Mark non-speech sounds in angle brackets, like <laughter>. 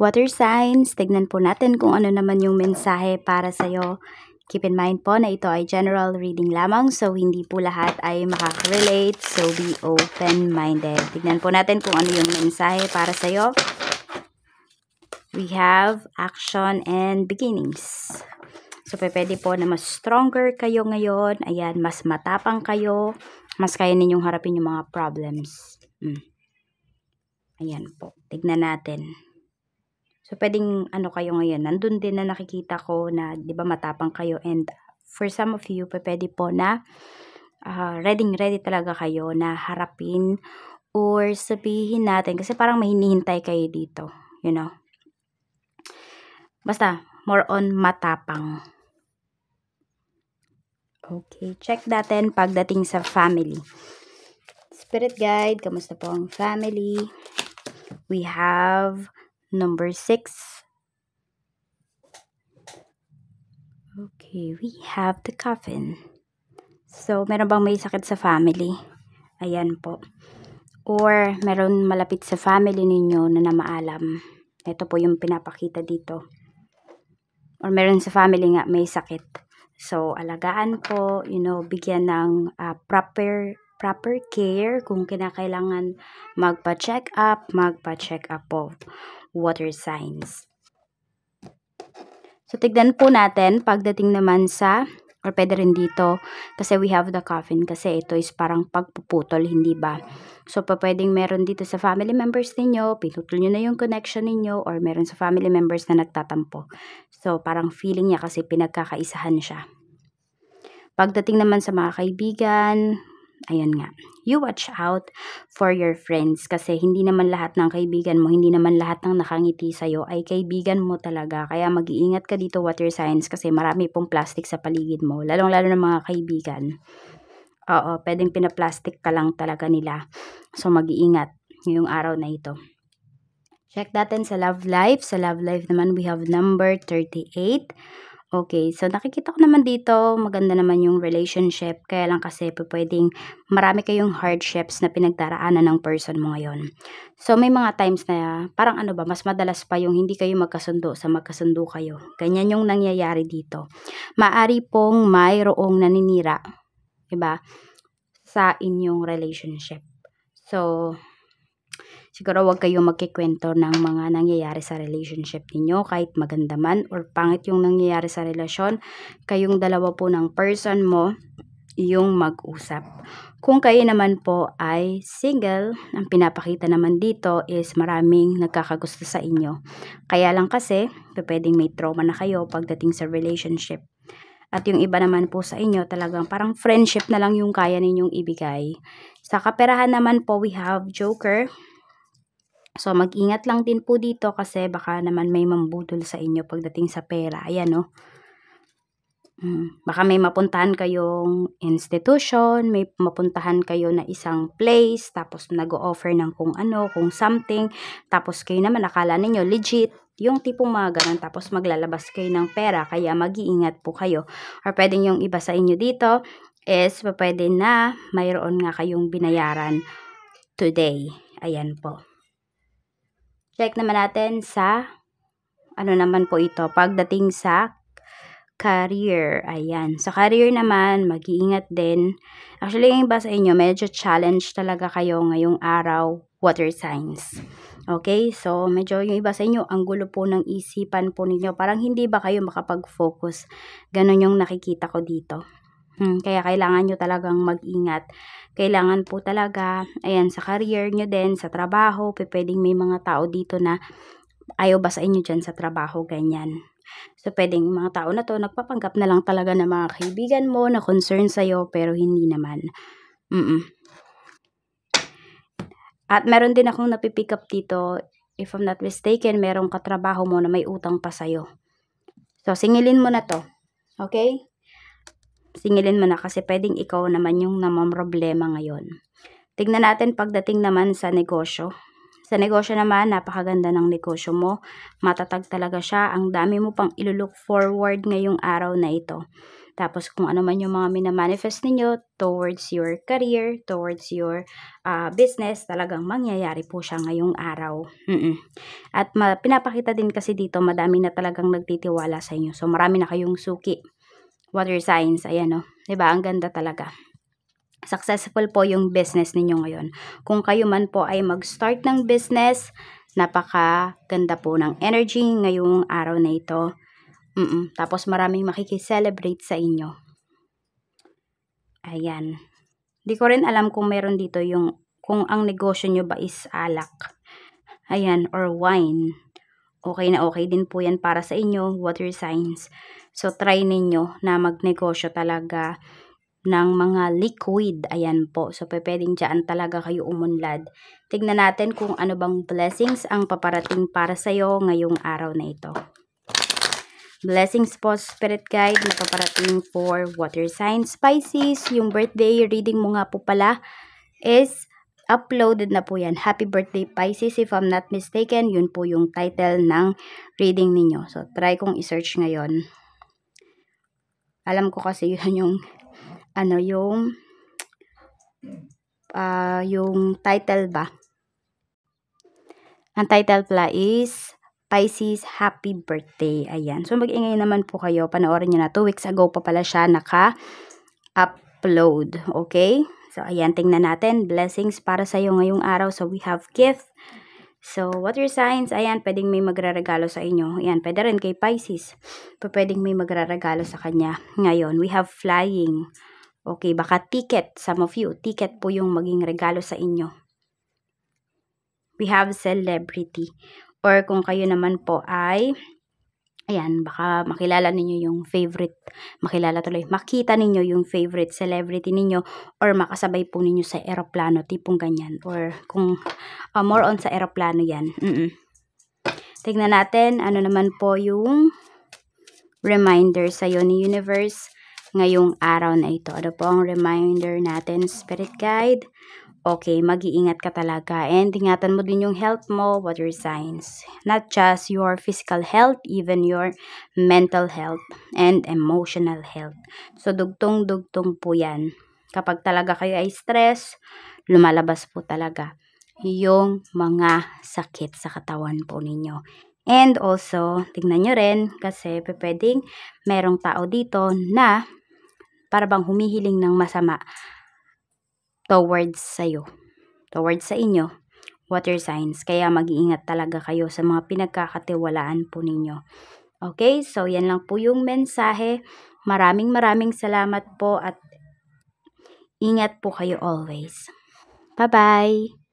water signs. Tignan po natin kung ano naman yung mensahe para sa'yo. Keep in mind po na ito ay general reading lamang so hindi po lahat ay makaka-relate so be open-minded. Tignan po natin kung ano yung mensahe para sa'yo. We have action and beginnings. So, pwede po na mas stronger kayo ngayon. Ayan, mas matapang kayo. Mas kaya ninyong harapin yung mga problems. Mm. Ayan po. Tignan natin. So, pwedeng ano kayo ngayon. Nandun din na nakikita ko na, di ba, matapang kayo. And for some of you, pwede po na uh, ah, ready-ready talaga kayo na harapin or sabihin natin. Kasi parang may hinihintay kayo dito. You know? Basta, more on matapang. Okay, check natin pagdating sa family. Spirit guide, kamusta po ang family? We have number 6. Okay, we have the coffin. So, meron bang may sakit sa family? Ayan po. Or, meron malapit sa family ninyo na namaalam. Ito po yung pinapakita dito. Or meron sa family nga may sakit. So, alagaan po, you know, bigyan ng uh, proper proper care kung kinakailangan magpa-check up, magpa-check up po water signs. So, tignan po natin pagdating naman sa, or pwede rin dito, kasi we have the coffin, kasi ito is parang pagpuputol, hindi ba? So, pa pwedeng meron dito sa family members ninyo, pinutol nyo na yung connection ninyo, or meron sa family members na nagtatampo. So, parang feeling niya kasi pinagkakaisahan siya. Pagdating naman sa mga kaibigan, Ayan nga. You watch out for your friends kasi hindi naman lahat ng kaibigan mo, hindi naman lahat ng nakangiti sa'yo ay kaibigan mo talaga. Kaya mag-iingat ka dito water signs kasi marami pong plastic sa paligid mo, lalong-lalo ng mga kaibigan. Oo, pwedeng pinaplastic ka lang talaga nila. So mag-iingat ngayong araw na ito. Check natin sa love life. Sa love life naman, we have number 38. Okay, so nakikita ko naman dito, maganda naman yung relationship, kaya lang kasi pwedeng marami kayong hardships na pinagdaraanan ng person mo ngayon. So may mga times na parang ano ba, mas madalas pa yung hindi kayo magkasundo sa magkasundo kayo. Ganyan yung nangyayari dito. Maari pong mayroong naninira, 'di ba? Sa inyong relationship. So Siguro wag kayong magkikwento ng mga nangyayari sa relationship ninyo kahit maganda man or pangit yung nangyayari sa relasyon. Kayong dalawa po ng person mo yung mag-usap. Kung kayo naman po ay single, ang pinapakita naman dito is maraming nagkakagusto sa inyo. Kaya lang kasi, pwedeng may trauma na kayo pagdating sa relationship. At yung iba naman po sa inyo, talagang parang friendship na lang yung kaya ninyong ibigay. Sa kaperahan naman po, we have Joker. So, mag-ingat lang din po dito kasi baka naman may mambudol sa inyo pagdating sa pera. Ayan, no? Oh. Mm, baka may mapuntahan kayong institution, may mapuntahan kayo na isang place, tapos nag-o-offer ng kung ano, kung something, tapos kayo naman akala ninyo legit, yung tipong mga ganun, tapos maglalabas kayo ng pera, kaya mag-iingat po kayo. Or pwedeng yung iba sa inyo dito is pwede na mayroon nga kayong binayaran today. Ayan po. Check naman natin sa ano naman po ito pagdating sa career. Ayan. Sa career naman, mag-iingat din. Actually, yung iba sa inyo, medyo challenge talaga kayo ngayong araw, water signs. Okay? So, medyo yung iba sa inyo, ang gulo po ng isipan po ninyo. Parang hindi ba kayo makapag-focus? ganun yung nakikita ko dito. Hmm, kaya kailangan nyo talagang mag-ingat. Kailangan po talaga, ayan, sa career nyo din, sa trabaho, pwedeng may mga tao dito na ayaw ba sa inyo dyan sa trabaho, ganyan. So, pwedeng mga tao na to, nagpapanggap na lang talaga ng mga kaibigan mo na concern sa'yo, pero hindi naman. Mm, -mm. At meron din akong napipick up dito, if I'm not mistaken, merong katrabaho mo na may utang pa sa'yo. So, singilin mo na to. Okay? singilin mo na kasi pwedeng ikaw naman yung namamroblema ngayon. Tignan natin pagdating naman sa negosyo. Sa negosyo naman, napakaganda ng negosyo mo. Matatag talaga siya. Ang dami mo pang ilulook forward ngayong araw na ito. Tapos kung ano man yung mga minamanifest ninyo towards your career, towards your uh, business, talagang mangyayari po siya ngayong araw. Mm-mm. At pinapakita din kasi dito, madami na talagang nagtitiwala sa inyo. So marami na kayong suki water signs, ayan o. Diba? Ang ganda talaga. Successful po yung business ninyo ngayon. Kung kayo man po ay mag-start ng business, napakaganda po ng energy ngayong araw na ito. Mm -mm. Tapos maraming makikiselebrate sa inyo. Ayan. Di ko rin alam kung meron dito yung, kung ang negosyo nyo ba is alak. Ayan, or wine okay na okay din po yan para sa inyo, water signs. So, try ninyo na magnegosyo talaga ng mga liquid. Ayan po. So, pwedeng dyan talaga kayo umunlad. Tignan natin kung ano bang blessings ang paparating para sa'yo ngayong araw na ito. Blessings po, Spirit Guide, na paparating for Water Signs Pisces. Yung birthday reading mo nga po pala is Uploaded na po yan. Happy birthday Pisces if I'm not mistaken. Yun po yung title ng reading ninyo. So try kong i-search ngayon. Alam ko kasi <laughs> yun yung ano yung uh, yung title ba. Ang title pala is Pisces Happy Birthday. Ayan. So mag-ingay naman po kayo. Panoorin niyo na 2 weeks ago pa pala siya naka upload. Okay? So, ayan, tingnan natin. Blessings para sa'yo ngayong araw. So, we have gift. So, what your signs, ayan, pwedeng may magraregalo sa inyo. Ayan, pwede rin kay Pisces. Pwedeng may magraregalo sa kanya. Ngayon, we have flying. Okay, baka ticket, some of you. Ticket po yung maging regalo sa inyo. We have celebrity. Or kung kayo naman po ay Ayan, baka makilala ninyo yung favorite, makilala tuloy, makita ninyo yung favorite celebrity ninyo or makasabay po ninyo sa eroplano, tipong ganyan. Or kung uh, more on sa eroplano yan. Mm -mm. Tignan natin, ano naman po yung reminder sa'yo ni Universe ngayong araw na ito. Ano po ang reminder natin, Spirit Guide? okay, mag-iingat ka talaga. And ingatan mo din yung health mo, what your signs. Not just your physical health, even your mental health and emotional health. So, dugtong-dugtong po yan. Kapag talaga kayo ay stress, lumalabas po talaga yung mga sakit sa katawan po ninyo. And also, tignan nyo rin kasi pwedeng merong tao dito na para bang humihiling ng masama towards sa'yo, towards sa inyo, water signs. Kaya mag-iingat talaga kayo sa mga pinagkakatiwalaan po ninyo. Okay, so yan lang po yung mensahe. Maraming maraming salamat po at ingat po kayo always. Bye-bye!